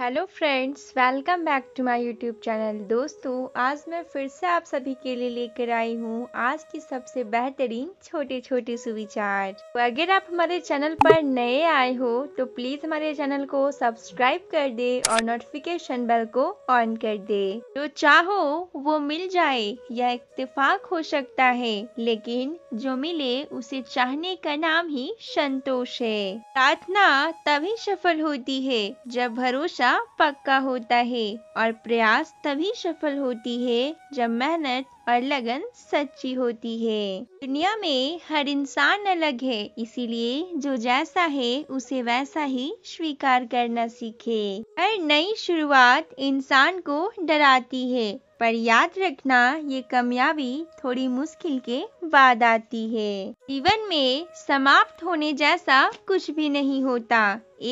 hello friends welcome back to my YouTube channel दोस्तों आज मैं फिर से आप सभी के लिए लेकर आई हूँ आज की सबसे बेहतरीन छोटे छोटे सुविचार तो अगर आप हमारे चैनल पर नए आए हो तो प्लीज़ हमारे चैनल को सब्सक्राइब कर दे और नोटिफिकेशन बेल को ऑन कर दे जो तो चाहो वो मिल जाए या इतफाक हो सकता है लेकिन जो मिले उसे चाहने का नाम ही संतोष है प्रार्थना तभी सफल होती है जब भरोसा पक्का होता है और प्रयास तभी सफल होती है जब मेहनत और लगन सच्ची होती है दुनिया में हर इंसान अलग है इसीलिए जो जैसा है उसे वैसा ही स्वीकार करना सीखे हर नई शुरुआत इंसान को डराती है पर याद रखना ये कामयाबी थोड़ी मुश्किल के बाद आती है जीवन में समाप्त होने जैसा कुछ भी नहीं होता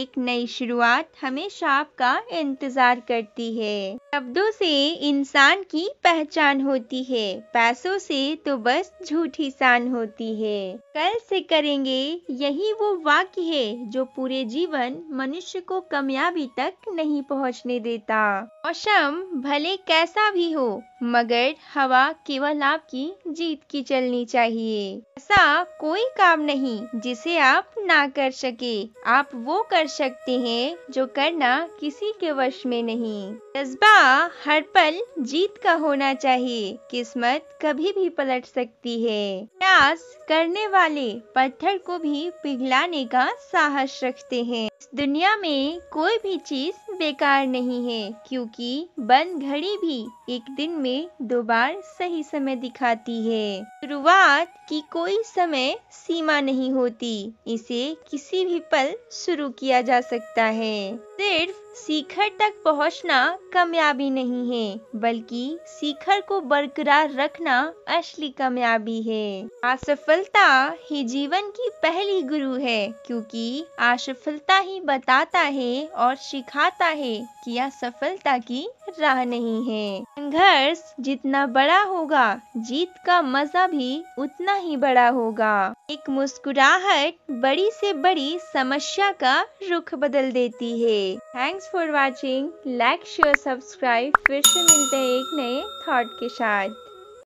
एक नई शुरुआत हमेशा आपका इंतजार करती है शब्दों से इंसान की पहचान होती है पैसों से तो बस झूठ ही शान होती है कल से करेंगे यही वो वाक्य है जो पूरे जीवन मनुष्य को कामयाबी तक नहीं पहुंचने देता मौसम भले कैसा भी हो मगर हवा केवल आपकी जीत की चलनी चाहिए ऐसा कोई काम नहीं जिसे आप ना कर सके आप वो कर सकते हैं जो करना किसी के वश में नहीं जज्बा हाँ हर पल जीत का होना चाहिए किस्मत कभी भी पलट सकती है प्रयास करने वाले पत्थर को भी पिघलाने का साहस रखते हैं इस दुनिया में कोई भी चीज बेकार नहीं है क्योंकि बंद घड़ी भी एक दिन में दो बार सही समय दिखाती है शुरुआत की कोई समय सीमा नहीं होती इसे किसी भी पल शुरू किया जा सकता है सिर्फ शिखर तक पहुंचना कामयाबी नहीं है बल्कि शिखर को बरकरार रखना असली कामयाबी है असफलता ही जीवन की पहली गुरु है क्योंकि असफलता ही बताता है और सिखाता है कि असफलता की राह नहीं है संघर्ष जितना बड़ा होगा जीत का मजा भी उतना ही बड़ा होगा एक मुस्कुराहट बड़ी से बड़ी समस्या का रुख बदल देती है thank thanks for watching like share subscribe फिर से मिलते हैं एक नए थॉट के साथ